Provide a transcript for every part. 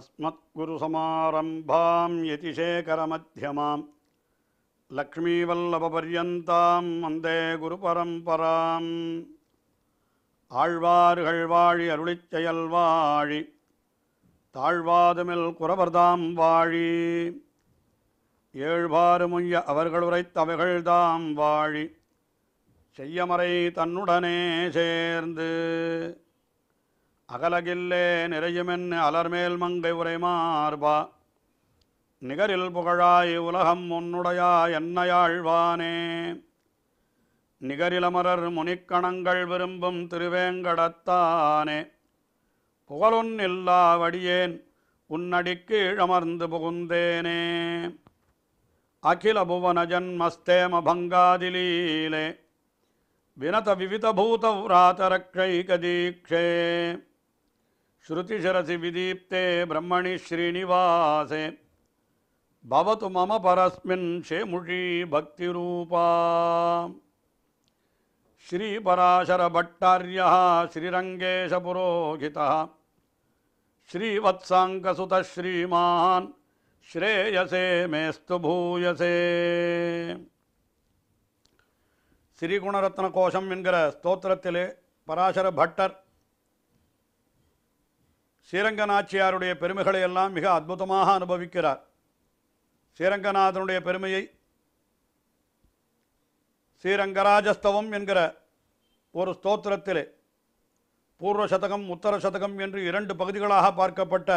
अस्मत्कुरुसमारम्भां यतिशेखरमध्यमां லக்ஷ்மீவல்லபபர்யந்தாம் வந்தே குருபரம்பராம் ஆழ்வார்கள் வாழி அருளிச்செயல் வாழி தாழ்வாதுமில் குறவர்தாம் வாழி ஏழ்வாறு முய்ய அவர்கள் வாழி செய்யமறை தன்னுடனே சேர்ந்து அகலகில்லே நிறையுமென் அலர்மேல் மங்கை உரைமார்பா நிகரில் புகழாய் உலகம் உன்னுடையா என்னையாழ்வானே நிகரிலமரர் முனிக்கணங்கள் விரும்பும் திருவேங்கடத்தானே புகழுன் இல்லாவடியேன் உன்னடிக்கு இழமர்ந்து புகுந்தேனே அகில புவன ஜன்மஸ்தேம பங்காதிலீலே வினத விவித பூத விவிதபூத கதீக்ஷே श्रुतिशरसी विदीप्ते ब्रह्मणि श्रीनिवासे भवतु मम परस्मिन् शेमुषी भक्तिरूपा श्रीपराशरभट्टार्यः श्रीरङ्गेशपुरोहितः श्रीवत्साङ्कसुतः श्रीमान् श्रेयसे मेस्तु भूयसे ஸ்ரீகுணரத்ன கோஷம் என்கிற ஸ்தோத்திரத்திலே பராசர ஸ்ரீரங்க பெருமைகளை எல்லாம் மிக அற்புதமாக அனுபவிக்கிறார் ஸ்ரீரங்கநாதனுடைய பெருமையை ஸ்ரீரங்கராஜஸ்தவம் என்கிற ஒரு ஸ்தோத்திரத்திலே பூர்வ சதகம் உத்தர சதகம் என்று இரண்டு பகுதிகளாக பார்க்கப்பட்ட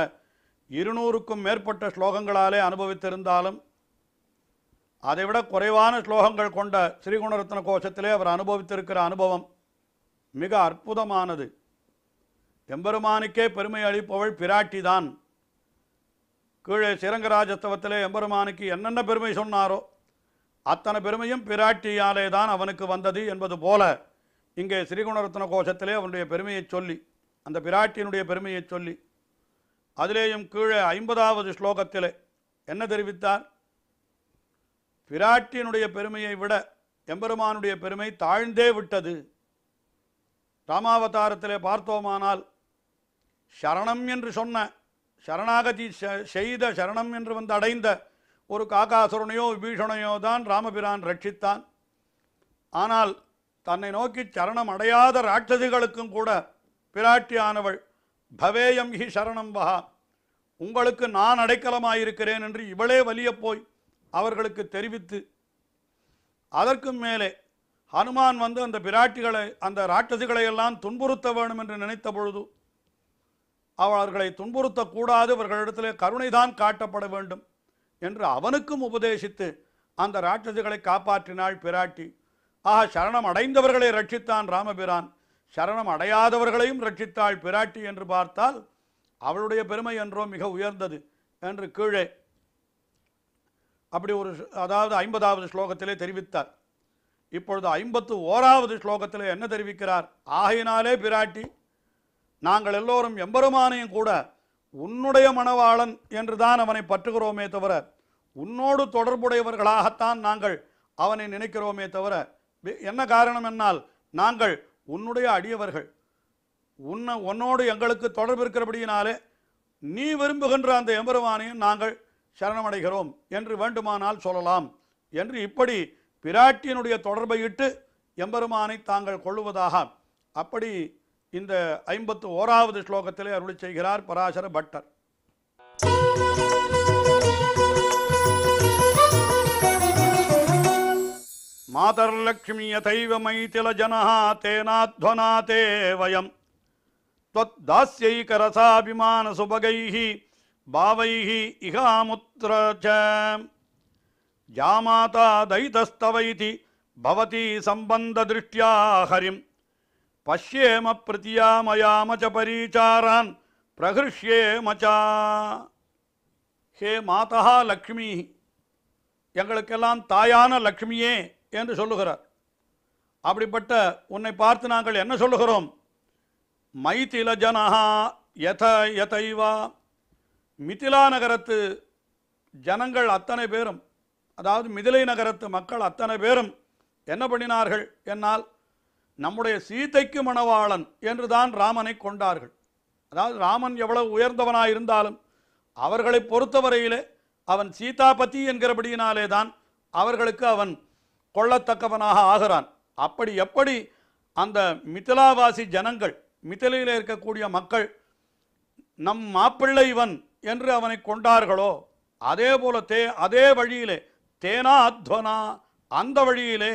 இருநூறுக்கும் மேற்பட்ட ஸ்லோகங்களாலே அனுபவித்திருந்தாலும் அதைவிட குறைவான ஸ்லோகங்கள் கொண்ட ஸ்ரீகுணரத்ன கோஷத்திலே அவர் அனுபவித்திருக்கிற அனுபவம் மிக அற்புதமானது எம்பெருமானுக்கே பெருமை அளிப்பவள் பிராட்டி தான் கீழே சிரங்கராஜத்தவத்திலே எம்பெருமானுக்கு என்னென்ன பெருமை சொன்னாரோ அத்தனை பெருமையும் பிராட்டியாலே தான் அவனுக்கு வந்தது என்பது போல இங்கே ஸ்ரீகுணரத்ன கோஷத்திலே அவனுடைய பெருமையை சொல்லி அந்த பிராட்டியினுடைய பெருமையை சொல்லி அதிலேயும் கீழே ஐம்பதாவது ஸ்லோகத்திலே என்ன தெரிவித்தார் பிராட்டியினுடைய பெருமையை விட எம்பெருமானுடைய பெருமை தாழ்ந்தே விட்டது ராமாவதாரத்திலே பார்த்தோமானால் சரணம் என்று சொன்ன சரணாகதி செய்த சரணம் என்று வந்து அடைந்த ஒரு காக்காசுரனையோ விபீஷணையோ தான் ராமபிரான் ரட்சித்தான் ஆனால் தன்னை நோக்கி சரணம் அடையாத ராட்சசிகளுக்கும் கூட ஆனவள் பவேயம் ஹி சரணம் வகா உங்களுக்கு நான் அடைக்கலமாயிருக்கிறேன் என்று இவளே வலிய போய் அவர்களுக்கு தெரிவித்து அதற்கும் மேலே ஹனுமான் வந்து அந்த பிராட்டிகளை அந்த ராட்சசிகளை எல்லாம் துன்புறுத்த வேணும் என்று நினைத்த பொழுது அவர்களை துன்புறுத்தக்கூடாது இவர்களிடத்தில் கருணைதான் காட்டப்பட வேண்டும் என்று அவனுக்கும் உபதேசித்து அந்த ராட்சசுகளை காப்பாற்றினாள் பிராட்டி ஆக சரணம் அடைந்தவர்களை ரட்சித்தான் ராமபிரான் சரணம் அடையாதவர்களையும் ரட்சித்தாள் பிராட்டி என்று பார்த்தால் அவளுடைய பெருமை என்றோ மிக உயர்ந்தது என்று கீழே அப்படி ஒரு அதாவது ஐம்பதாவது ஸ்லோகத்திலே தெரிவித்தார் இப்பொழுது ஐம்பத்து ஓராவது ஸ்லோகத்தில் என்ன தெரிவிக்கிறார் ஆகையினாலே பிராட்டி நாங்கள் எல்லோரும் எம்பெருமானையும் கூட உன்னுடைய மனவாளன் என்று தான் அவனை பற்றுகிறோமே தவிர உன்னோடு தொடர்புடையவர்களாகத்தான் நாங்கள் அவனை நினைக்கிறோமே தவிர என்ன காரணம் என்னால் நாங்கள் உன்னுடைய அடியவர்கள் உன்னை உன்னோடு எங்களுக்கு தொடர்பு இருக்கிறபடியினாலே நீ விரும்புகின்ற அந்த எம்பெருமானையும் நாங்கள் சரணமடைகிறோம் என்று வேண்டுமானால் சொல்லலாம் என்று இப்படி பிராட்டியினுடைய தொடர்பை இட்டு எம்பெருமானை தாங்கள் கொள்ளுவதாக அப்படி இந்த ஐம்பத்து ஓராவது ஸ்லோகத்திலே அருளி செய்கிறார் பராசர பட்டர் மாதர்லக்ஷ்மியதைவ மைத்தில ஜனஹா தேனாத்வனாதே வயம் त्वद्दास्यैकरसाभिमान सुभगैः च सम्बन्धदृष्ट्या हरिम् பஷ்யேம பிரதியாமயாமச்ச பரீச்சாரான் பிரகிருஷ்யே மச்சா ஹே மாதா லக்ஷ்மி எங்களுக்கெல்லாம் தாயான லக்ஷ்மியே என்று சொல்லுகிறார் அப்படிப்பட்ட உன்னை பார்த்து நாங்கள் என்ன சொல்லுகிறோம் மைத்தில ஜனஹா யத யதைவா மிதிலா நகரத்து ஜனங்கள் அத்தனை பேரும் அதாவது மிதிலை நகரத்து மக்கள் அத்தனை பேரும் என்ன பண்ணினார்கள் என்னால் நம்முடைய சீதைக்கு மணவாளன் என்று தான் ராமனை கொண்டார்கள் அதாவது ராமன் எவ்வளவு உயர்ந்தவனாக இருந்தாலும் அவர்களை பொறுத்தவரையிலே அவன் சீதாபதி என்கிறபடியினாலே தான் அவர்களுக்கு அவன் கொள்ளத்தக்கவனாக ஆகிறான் அப்படி எப்படி அந்த மிதிலாவாசி ஜனங்கள் மிதிலையில் இருக்கக்கூடிய மக்கள் நம் மாப்பிள்ளை இவன் என்று அவனை கொண்டார்களோ அதே போல தே அதே வழியிலே தேனா அத்வனா அந்த வழியிலே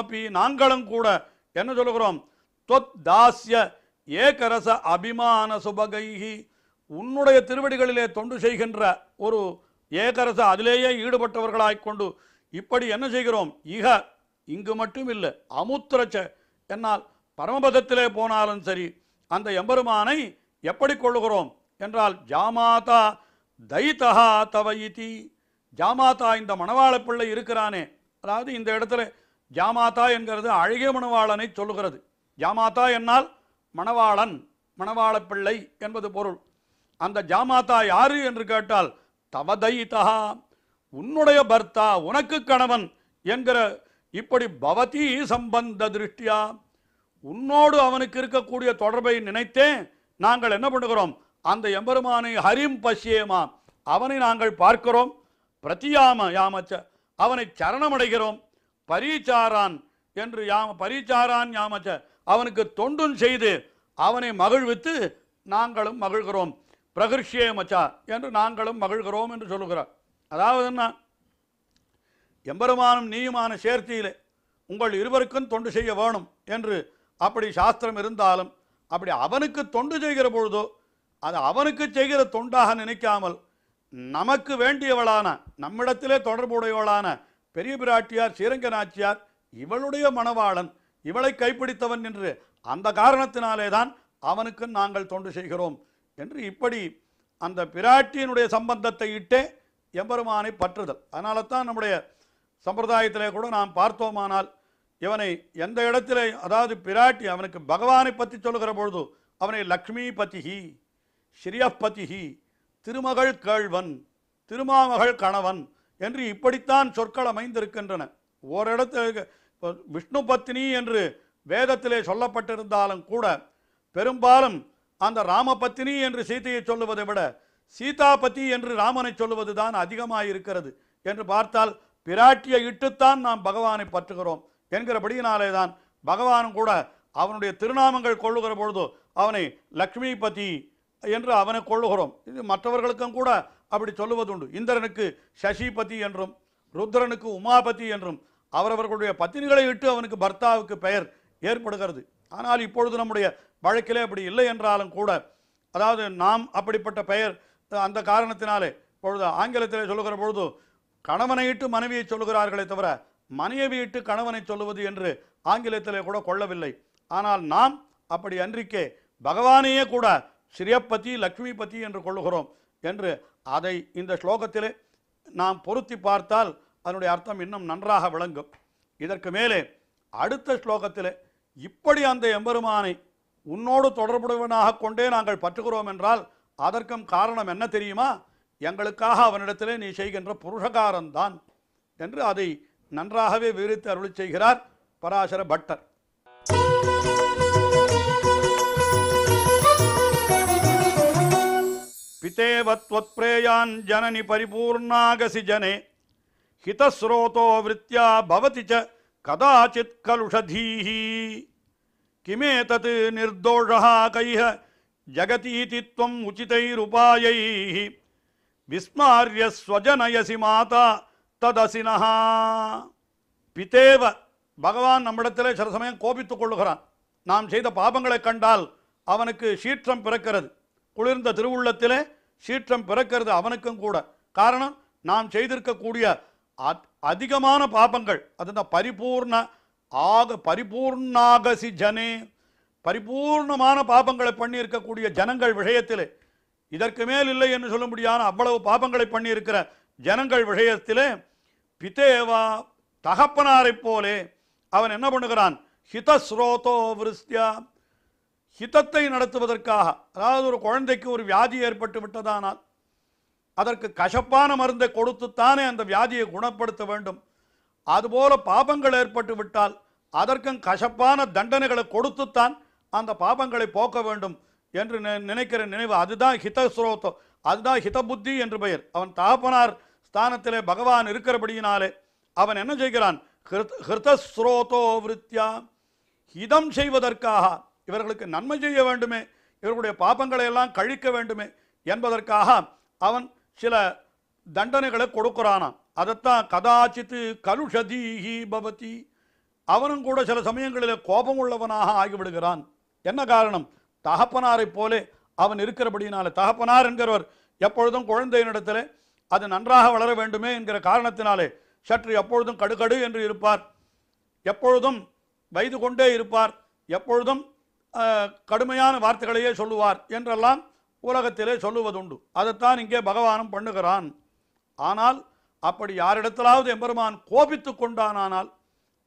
அப்பி நாங்களும் கூட என்ன சொல்லுகிறோம் தொத் தாசிய ஏகரச அபிமான சுபகைகி உன்னுடைய திருவடிகளிலே தொண்டு செய்கின்ற ஒரு ஏகரச அதிலேயே ஈடுபட்டவர்களாய் கொண்டு இப்படி என்ன செய்கிறோம் இக இங்கு மட்டும் இல்லை அமுத்திரச்ச என்னால் பரமபதத்திலே போனாலும் சரி அந்த எம்பெருமானை எப்படி கொள்ளுகிறோம் என்றால் ஜாமாதா தைதஹா தவயிதி ஜாமாதா இந்த மணவாள பிள்ளை இருக்கிறானே அதாவது இந்த இடத்துல ஜாமாதா என்கிறது அழகிய மணவாளனை சொல்லுகிறது ஜாமாதா என்னால் மணவாளன் மணவாள பிள்ளை என்பது பொருள் அந்த ஜாமாதா யாரு என்று கேட்டால் தவதைதா உன்னுடைய பர்த்தா உனக்கு கணவன் என்கிற இப்படி பவதி சம்பந்த திருஷ்டியா உன்னோடு அவனுக்கு இருக்கக்கூடிய தொடர்பை நினைத்தே நாங்கள் என்ன பண்ணுகிறோம் அந்த எம்பெருமானை ஹரிம் பசியேமா அவனை நாங்கள் பார்க்கிறோம் பிரத்தியாம யாமச்ச அவனை சரணமடைகிறோம் பரீச்சாரான் என்று யாம பரீச்சாரான் யாமச்ச அவனுக்கு தொண்டும் செய்து அவனை மகிழ்வித்து நாங்களும் மகிழ்கிறோம் பிரகிருஷ்யே மச்சா என்று நாங்களும் மகிழ்கிறோம் என்று சொல்லுகிறார் அதாவது என்ன எம்பெருமானும் நீயுமான சேர்த்தியிலே உங்கள் இருவருக்கும் தொண்டு செய்ய வேணும் என்று அப்படி சாஸ்திரம் இருந்தாலும் அப்படி அவனுக்கு தொண்டு செய்கிற பொழுதோ அது அவனுக்கு செய்கிற தொண்டாக நினைக்காமல் நமக்கு வேண்டியவளான நம்மிடத்திலே தொடர்புடையவளான பெரிய பிராட்டியார் ஸ்ரீரங்க நாச்சியார் இவளுடைய மணவாளன் இவளை கைப்பிடித்தவன் என்று அந்த காரணத்தினாலே தான் அவனுக்கு நாங்கள் தொண்டு செய்கிறோம் என்று இப்படி அந்த பிராட்டியினுடைய சம்பந்தத்தை இட்டே எம்பெருமானை பற்றுதல் அதனால தான் நம்முடைய சம்பிரதாயத்திலே கூட நாம் பார்த்தோமானால் இவனை எந்த இடத்துல அதாவது பிராட்டி அவனுக்கு பகவானை பற்றி சொல்லுகிற பொழுது அவனை லக்ஷ்மி பத்திகி ஸ்ரீயப்பதிகி திருமகள் கேழ்வன் திருமாமகள் கணவன் என்று இப்படித்தான் சொற்கள் அமைந்திருக்கின்றன ஓரிடத்து விஷ்ணு பத்னி என்று வேதத்திலே சொல்லப்பட்டிருந்தாலும் கூட பெரும்பாலும் அந்த ராமபத்தினி என்று சீதையை சொல்லுவதை விட சீதாபதி என்று ராமனை சொல்லுவது தான் அதிகமாக இருக்கிறது என்று பார்த்தால் பிராட்டியை இட்டுத்தான் நாம் பகவானை பற்றுகிறோம் என்கிறபடியினாலே தான் பகவானும் கூட அவனுடைய திருநாமங்கள் கொள்ளுகிற பொழுது அவனை லக்ஷ்மிபதி என்று அவனை கொள்ளுகிறோம் இது மற்றவர்களுக்கும் கூட அப்படி சொல்லுவது உண்டு இந்திரனுக்கு சசிபதி என்றும் ருத்ரனுக்கு உமாபதி என்றும் அவரவர்களுடைய பத்தினிகளை விட்டு அவனுக்கு பர்த்தாவுக்கு பெயர் ஏற்படுகிறது ஆனால் இப்பொழுது நம்முடைய வழக்கிலே அப்படி இல்லை என்றாலும் கூட அதாவது நாம் அப்படிப்பட்ட பெயர் அந்த காரணத்தினாலே பொழுது ஆங்கிலத்திலே சொல்லுகிற பொழுது கணவனை இட்டு மனைவியை சொல்லுகிறார்களே தவிர மனைவி இட்டு கணவனை சொல்லுவது என்று ஆங்கிலத்திலே கூட கொள்ளவில்லை ஆனால் நாம் அப்படி அன்றிக்கே பகவானையே கூட ஸ்ரீயப்பதி லக்ஷ்மிபதி என்று கொள்ளுகிறோம் என்று அதை இந்த ஸ்லோகத்திலே நாம் பொருத்தி பார்த்தால் அதனுடைய அர்த்தம் இன்னும் நன்றாக விளங்கும் இதற்கு மேலே அடுத்த ஸ்லோகத்தில் இப்படி அந்த எம்பெருமானை உன்னோடு தொடர்புடையவனாக கொண்டே நாங்கள் பற்றுகிறோம் என்றால் அதற்கும் காரணம் என்ன தெரியுமா எங்களுக்காக அவனிடத்திலே நீ செய்கின்ற புருஷகாரம்தான் என்று அதை நன்றாகவே விவரித்து அருளி செய்கிறார் பராசர பட்டர் பித்தேவத்வத்ப்ரேயான் ஜனனி பரிபூர்ணாகசி ஜனே ஹிதஸ்ரோதோ விருத்தியா பவதிச்ச ச கதாச்சித் கலுஷதீஹி கிமேதத் நிர்தோஷா கைஹ ஜகதீதி துவம் உச்சிதைருபாயைஹ விஸ்மாரிய ஸ்வஜனயசி மாதா ததசினஹா பிதேவ பகவான் நம்மிடத்தில் சில சமயம் கோபித்துக் கொள்ளுகிறான் நாம் செய்த பாபங்களைக் கண்டால் அவனுக்கு சீற்றம் பிறக்கிறது குளிர்ந்த திருவுள்ளத்திலே சீற்றம் பிறக்கிறது அவனுக்கும் கூட காரணம் நாம் செய்திருக்கக்கூடிய அதிகமான பாபங்கள் அது பரிபூர்ண ஆக பரிபூர்ணாகசி ஜனே பரிபூர்ணமான பாபங்களை பண்ணியிருக்கக்கூடிய ஜனங்கள் விஷயத்திலே இதற்கு மேல் இல்லை என்று சொல்ல முடியாத அவ்வளவு பாபங்களை பண்ணியிருக்கிற ஜனங்கள் விஷயத்திலே பிதேவா தகப்பனாரை போலே அவன் என்ன பண்ணுகிறான் ஹிதஸ்ரோதோ விருஸ்தியா ஹிதத்தை நடத்துவதற்காக அதாவது ஒரு குழந்தைக்கு ஒரு வியாதி ஏற்பட்டு விட்டதானால் அதற்கு கசப்பான மருந்தை கொடுத்துத்தானே அந்த வியாதியை குணப்படுத்த வேண்டும் அதுபோல பாபங்கள் ஏற்பட்டு விட்டால் அதற்கும் கசப்பான தண்டனைகளை கொடுத்துத்தான் அந்த பாபங்களை போக்க வேண்டும் என்று நினைக்கிற நினைவு அதுதான் ஹித சுரோத்தம் அதுதான் ஹித புத்தி என்று பெயர் அவன் தாப்பனார் ஸ்தானத்திலே பகவான் இருக்கிறபடியினாலே அவன் என்ன செய்கிறான் ஹிருத ஸ்ரோதோ விருத்தியா ஹிதம் செய்வதற்காக இவர்களுக்கு நன்மை செய்ய வேண்டுமே இவர்களுடைய பாப்பங்களை எல்லாம் கழிக்க வேண்டுமே என்பதற்காக அவன் சில தண்டனைகளை கொடுக்கிறானாம் அதைத்தான் கதாச்சித்து கலுஷதீஹி பவதி அவனும் கூட சில சமயங்களில் கோபம் உள்ளவனாக ஆகிவிடுகிறான் என்ன காரணம் தகப்பனாரைப் போலே அவன் இருக்கிறபடியினால தகப்பனார் என்கிறவர் எப்பொழுதும் குழந்தையினிடத்தில் அது நன்றாக வளர வேண்டுமே என்கிற காரணத்தினாலே சற்று எப்பொழுதும் கடுகடு என்று இருப்பார் எப்பொழுதும் வைது கொண்டே இருப்பார் எப்பொழுதும் கடுமையான வார்த்தைகளையே சொல்லுவார் என்றெல்லாம் உலகத்திலே சொல்லுவதுண்டு அதைத்தான் இங்கே பகவானும் பண்ணுகிறான் ஆனால் அப்படி யாரிடத்திலாவது எம்பெருமான் கோபித்து கொண்டானால்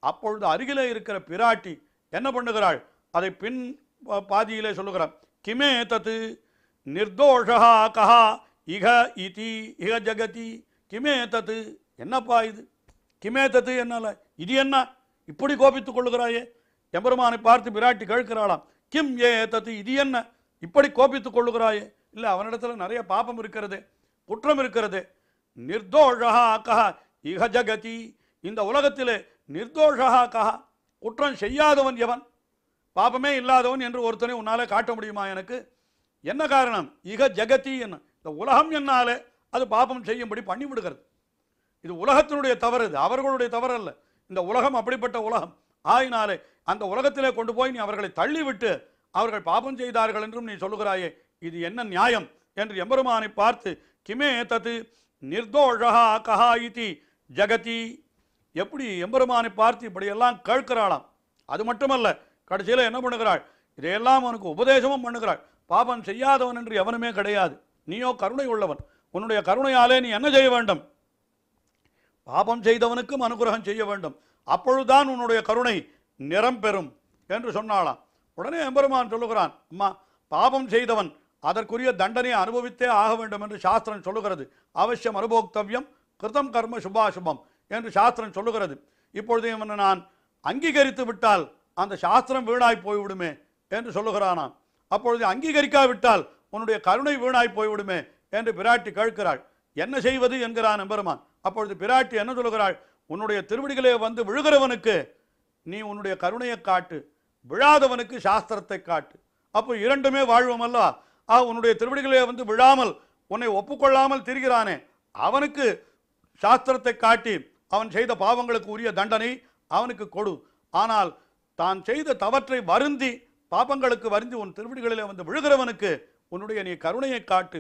அப்பொழுது அருகிலே இருக்கிற பிராட்டி என்ன பண்ணுகிறாள் அதை பின் பாதியிலே சொல்லுகிறார் கிமே தத்து நிர்தோஷா கஹா இக இதி இக ஜகதி கிமே தத்து என்னப்பா இது கிமே தத்து என்னால இது என்ன இப்படி கோபித்துக் கொள்ளுகிறாயே எம்பெருமானை பார்த்து பிராட்டி கேட்கிறாளாம் கிம் ஏ தத்து இது என்ன இப்படி கோபித்துக் கொள்ளுகிறாயே இல்லை அவனிடத்தில் நிறைய பாபம் இருக்கிறது குற்றம் இருக்கிறது நிர்தோஷகா கஹா இக ஜகதி இந்த உலகத்திலே நிர்தோஷகா கஹா குற்றம் செய்யாதவன் எவன் பாபமே இல்லாதவன் என்று ஒருத்தனை உன்னாலே காட்ட முடியுமா எனக்கு என்ன காரணம் இக ஜெகதி என்ன இந்த உலகம் என்னாலே அது பாபம் செய்யும்படி பண்ணி விடுகிறது இது உலகத்தினுடைய தவறு இது அவர்களுடைய தவறு அல்ல இந்த உலகம் அப்படிப்பட்ட உலகம் ஆயினாலே அந்த உலகத்திலே கொண்டு போய் நீ அவர்களை தள்ளிவிட்டு அவர்கள் பாபம் செய்தார்கள் என்றும் நீ சொல்லுகிறாயே இது என்ன நியாயம் என்று எம்பெருமானை பார்த்து கிமே தத்து நிர்தோஷா கஹா ஜகதி எப்படி எம்பெருமானை பார்த்து இப்படியெல்லாம் கேட்கிறாளாம் அது மட்டுமல்ல கடைசியில் என்ன பண்ணுகிறாள் இதையெல்லாம் அவனுக்கு உபதேசமும் பண்ணுகிறாள் பாபம் செய்யாதவன் என்று எவனுமே கிடையாது நீயோ கருணை உள்ளவன் உன்னுடைய கருணையாலே நீ என்ன செய்ய வேண்டும் பாபம் செய்தவனுக்கும் அனுகிரகம் செய்ய வேண்டும் அப்பொழுதுதான் உன்னுடைய கருணை நிறம் பெறும் என்று சொன்னாளாம் உடனே எம்பெருமான் சொல்லுகிறான் அம்மா பாபம் செய்தவன் அதற்குரிய தண்டனையை அனுபவித்தே ஆக வேண்டும் என்று சாஸ்திரம் சொல்லுகிறது அவசியம் அனுபோக்தவியம் கிருதம் கர்ம சுபாசுபம் என்று சாஸ்திரம் சொல்லுகிறது இப்பொழுது இவனை நான் அங்கீகரித்து விட்டால் அந்த சாஸ்திரம் வீணாய் போய்விடுமே என்று சொல்லுகிறானாம் அப்பொழுது அங்கீகரிக்காவிட்டால் உன்னுடைய கருணை வீணாய் போய்விடுமே என்று பிராட்டி கேட்கிறாள் என்ன செய்வது என்கிறான் எம்பெருமான் அப்பொழுது பிராட்டி என்ன சொல்லுகிறாள் உன்னுடைய திருவடிகளே வந்து விழுகிறவனுக்கு நீ உன்னுடைய கருணையை காட்டு விழாதவனுக்கு சாஸ்திரத்தை காட்டு அப்போ இரண்டுமே அல்லவா ஆ உன்னுடைய திருவடிகளே வந்து விழாமல் உன்னை ஒப்புக்கொள்ளாமல் திரிகிறானே அவனுக்கு சாஸ்திரத்தை காட்டி அவன் செய்த பாவங்களுக்கு உரிய தண்டனை அவனுக்கு கொடு ஆனால் தான் செய்த தவற்றை வருந்தி பாபங்களுக்கு வருந்தி உன் திருவடிகளிலே வந்து விழுகிறவனுக்கு உன்னுடைய நீ கருணையை காட்டு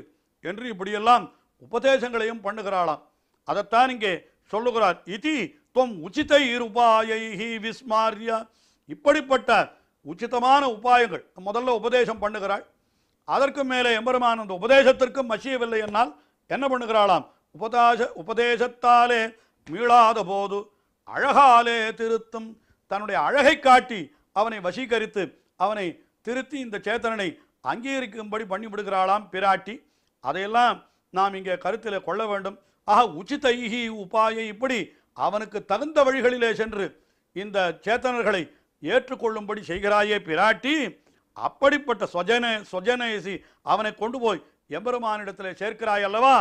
என்று இப்படியெல்லாம் உபதேசங்களையும் பண்ணுகிறாளாம் அதைத்தான் இங்கே சொல்லுகிறார் இதி தொம் உச்சித இருபாயைகி விஸ்மாரியா இப்படிப்பட்ட உச்சிதமான உபாயங்கள் முதல்ல உபதேசம் பண்ணுகிறாள் அதற்கு மேலே எம்பெருமான் அந்த உபதேசத்திற்கும் மசியவில்லை என்னால் என்ன பண்ணுகிறாளாம் உபதாச உபதேசத்தாலே மீளாத போது அழகாலே திருத்தும் தன்னுடைய அழகை காட்டி அவனை வசீகரித்து அவனை திருத்தி இந்த சேத்தனனை அங்கீகரிக்கும்படி பண்ணிவிடுகிறாளாம் பிராட்டி அதையெல்லாம் நாம் இங்கே கருத்தில் கொள்ள வேண்டும் ஆக உச்சிதைஹி உபாயை இப்படி அவனுக்கு தகுந்த வழிகளிலே சென்று இந்த சேத்தனர்களை ஏற்றுக்கொள்ளும்படி செய்கிறாயே பிராட்டி அப்படிப்பட்ட சொஜன சொஜனேசி அவனை கொண்டு போய் எம்பெருமானிடத்தில் சேர்க்கிறாய் அல்லவா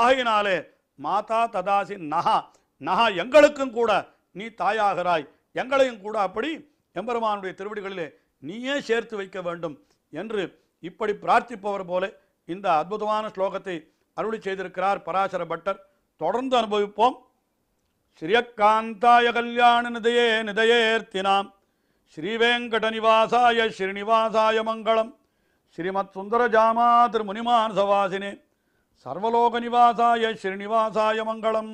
ஆகையினாலே மாதா ததாசி நகா நகா எங்களுக்கும் கூட நீ தாயாகிறாய் எங்களையும் கூட அப்படி எம்பெருமானுடைய திருவடிகளிலே நீயே சேர்த்து வைக்க வேண்டும் என்று இப்படி பிரார்த்திப்பவர் போல இந்த அற்புதமான ஸ்லோகத்தை அருளி செய்திருக்கிறார் பராசர பட்டர் தொடர்ந்து அனுபவிப்போம் ஸ்ரீயக்காந்தாய கல்யாண நிதையே நிதையேர்த்தினாம் ஸ்ரீவேங்கட நிவாசாய ஸ்ரீனிவாசாய மங்களம் ஸ்ரீமத் சுந்தரஜாமா திருமுனிமான் சவாசினே சர்வலோக நிவாசாய ஸ்ரீனிவாசாய மங்களம்